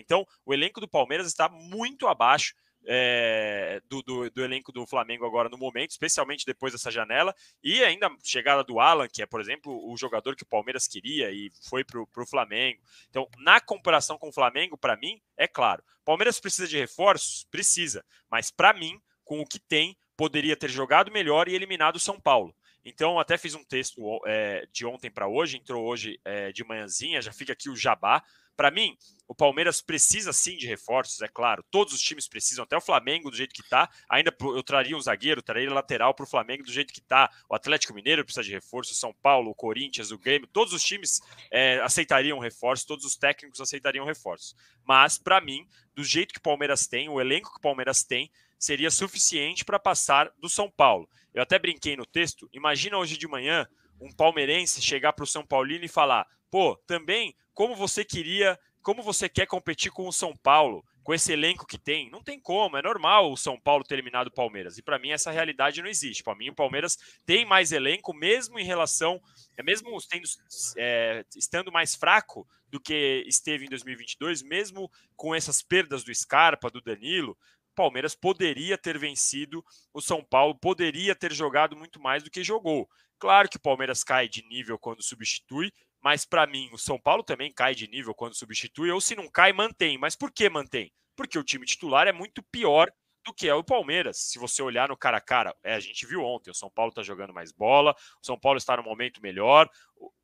Então, o elenco do Palmeiras está muito abaixo é, do, do, do, elenco do Flamengo agora no momento, especialmente depois dessa janela, e ainda chegada do Alan, que é, por exemplo, o jogador que o Palmeiras queria e foi para o Flamengo. Então, na comparação com o Flamengo, para mim, é claro. Palmeiras precisa de reforços? Precisa, mas para mim, com o que tem, poderia ter jogado melhor e eliminado o São Paulo. Então, até fiz um texto é, de ontem para hoje, entrou hoje é, de manhãzinha, já fica aqui o jabá para mim, o Palmeiras precisa sim de reforços, é claro. Todos os times precisam, até o Flamengo do jeito que está. Ainda eu traria um zagueiro, traria lateral para o Flamengo do jeito que está. O Atlético Mineiro precisa de reforço, o São Paulo, o Corinthians, o Grêmio. Todos os times é, aceitariam reforço, todos os técnicos aceitariam reforço. Mas, para mim, do jeito que o Palmeiras tem, o elenco que o Palmeiras tem, seria suficiente para passar do São Paulo. Eu até brinquei no texto. Imagina hoje de manhã um palmeirense chegar para o São Paulino e falar: pô, também como você queria, como você quer competir com o São Paulo, com esse elenco que tem? Não tem como, é normal o São Paulo ter eliminado o Palmeiras. E para mim essa realidade não existe. Para mim o Palmeiras tem mais elenco, mesmo em relação, é mesmo tendo, é, estando mais fraco do que esteve em 2022, mesmo com essas perdas do Scarpa, do Danilo, Palmeiras poderia ter vencido o São Paulo, poderia ter jogado muito mais do que jogou. Claro que o Palmeiras cai de nível quando substitui, mas para mim o São Paulo também cai de nível quando substitui, ou se não cai, mantém. Mas por que mantém? Porque o time titular é muito pior do que é o Palmeiras. Se você olhar no cara a cara, é, a gente viu ontem, o São Paulo está jogando mais bola, o São Paulo está no momento melhor,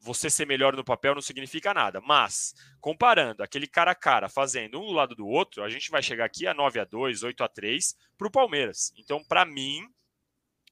você ser melhor no papel não significa nada, mas comparando aquele cara a cara fazendo um do lado do outro, a gente vai chegar aqui a 9 a 2, 8 a 3 para o Palmeiras. Então, para mim,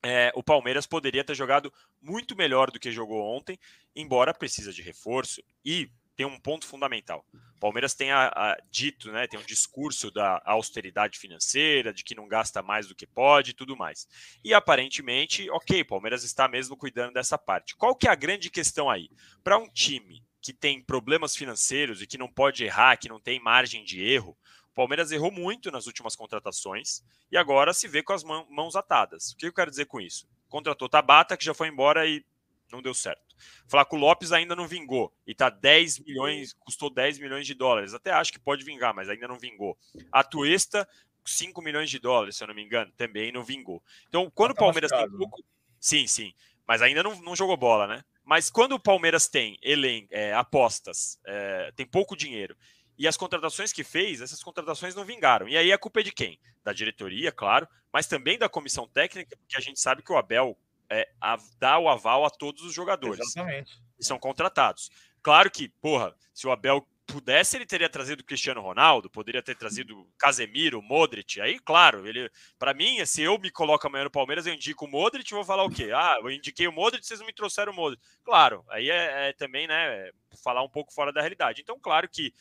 é, o Palmeiras poderia ter jogado muito melhor do que jogou ontem, embora precisa de reforço e tem um ponto fundamental. O Palmeiras tem a, a, dito, né, tem um discurso da austeridade financeira, de que não gasta mais do que pode e tudo mais. E aparentemente, ok, o Palmeiras está mesmo cuidando dessa parte. Qual que é a grande questão aí? Para um time que tem problemas financeiros e que não pode errar, que não tem margem de erro, o Palmeiras errou muito nas últimas contratações e agora se vê com as mãos atadas. O que eu quero dizer com isso? Contratou Tabata, que já foi embora e não deu certo. Flaco Lopes ainda não vingou e tá 10 milhões, custou 10 milhões de dólares. Até acho que pode vingar, mas ainda não vingou. A Tuesta, 5 milhões de dólares, se eu não me engano, também não vingou. Então, então quando tá o Palmeiras machucado. tem né? pouco. Sim, sim. Mas ainda não, não jogou bola, né? Mas quando o Palmeiras tem elen, é, apostas, é, tem pouco dinheiro e as contratações que fez, essas contratações não vingaram. E aí a culpa é de quem? Da diretoria, claro, mas também da comissão técnica, porque a gente sabe que o Abel é, a, dar o aval a todos os jogadores. Exatamente. são contratados. Claro que, porra, se o Abel pudesse, ele teria trazido Cristiano Ronaldo, poderia ter trazido Casemiro, Modric. Aí, claro, ele para mim, se eu me coloco amanhã no Palmeiras, eu indico o Modric, vou falar o quê? Ah, eu indiquei o Modric, vocês não me trouxeram o Modric. Claro, aí é, é também, né, é falar um pouco fora da realidade. Então, claro que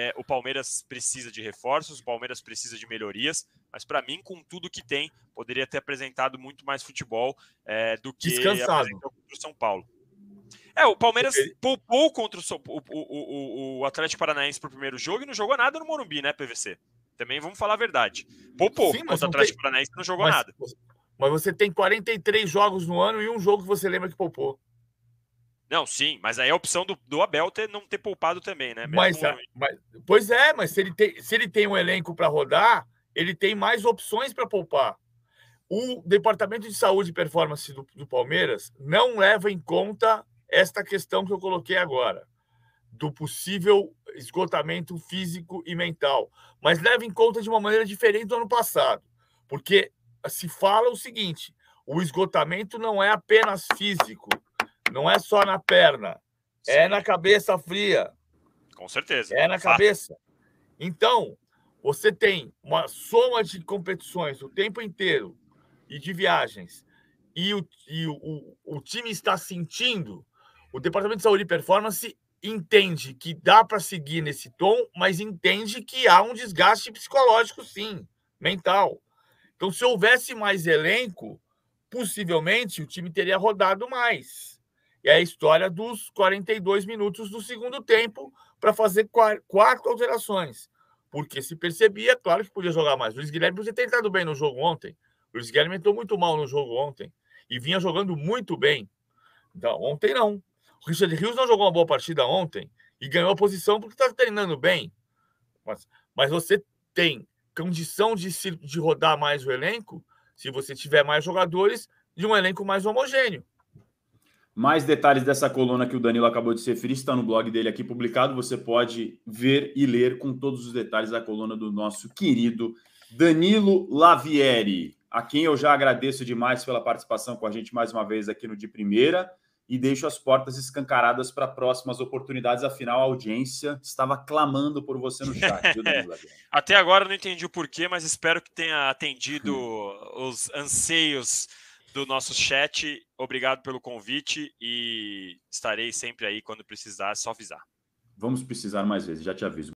é, o Palmeiras precisa de reforços, o Palmeiras precisa de melhorias, mas para mim, com tudo que tem, poderia ter apresentado muito mais futebol é, do que o São Paulo. É, o Palmeiras okay. poupou contra o, o, o, o Atlético Paranaense para o primeiro jogo e não jogou nada no Morumbi, né, PVC? Também vamos falar a verdade. Poupou Sim, contra o Atlético tem... Paranaense não jogou mas, nada. Mas você tem 43 jogos no ano e um jogo que você lembra que poupou. Não, sim, mas aí é a opção do, do Abel ter, não ter poupado também, né? Mas, é, mas, pois é, mas se ele tem, se ele tem um elenco para rodar, ele tem mais opções para poupar. O Departamento de Saúde e Performance do, do, Palmeiras não leva em conta esta questão que eu coloquei agora, do possível esgotamento físico e mental, mas leva em conta de uma maneira diferente do ano passado, porque se fala o seguinte: o esgotamento não é apenas físico, não é só na perna. É sim. É na cabeça fria. Com certeza. É na cabeça. Então, você tem uma soma de competições o tempo inteiro e de viagens, e o, e o, o, o time está sentindo, o Departamento de Saúde e Performance entende que dá para seguir nesse tom, mas entende que há um desgaste psicológico, sim, mental. Então, se houvesse mais elenco, possivelmente o time teria rodado mais. E é a história dos 42 minutos do segundo tempo para fazer quatro alterações. Porque se percebia, claro que podia jogar mais. O Luiz Guilherme podia ter entrado bem no jogo ontem. O Luiz Guilherme entrou muito mal no jogo ontem. E vinha jogando muito bem. Então, ontem não. O Richard Rios não jogou uma boa partida ontem e ganhou a posição porque estava tá treinando bem. Mas, mas você tem condição de, se, de rodar mais o elenco se você tiver mais jogadores de um elenco mais homogêneo. Mais detalhes dessa coluna que o Danilo acabou de se referir está no blog dele aqui publicado. Você pode ver e ler com todos os detalhes a coluna do nosso querido Danilo Lavieri, a quem eu já agradeço demais pela participação com a gente mais uma vez aqui no De Primeira e deixo as portas escancaradas para próximas oportunidades. Afinal, a audiência estava clamando por você no chat. Até agora não entendi o porquê, mas espero que tenha atendido os anseios do nosso chat. Obrigado pelo convite e estarei sempre aí quando precisar, é só avisar. Vamos precisar mais vezes, já te aviso.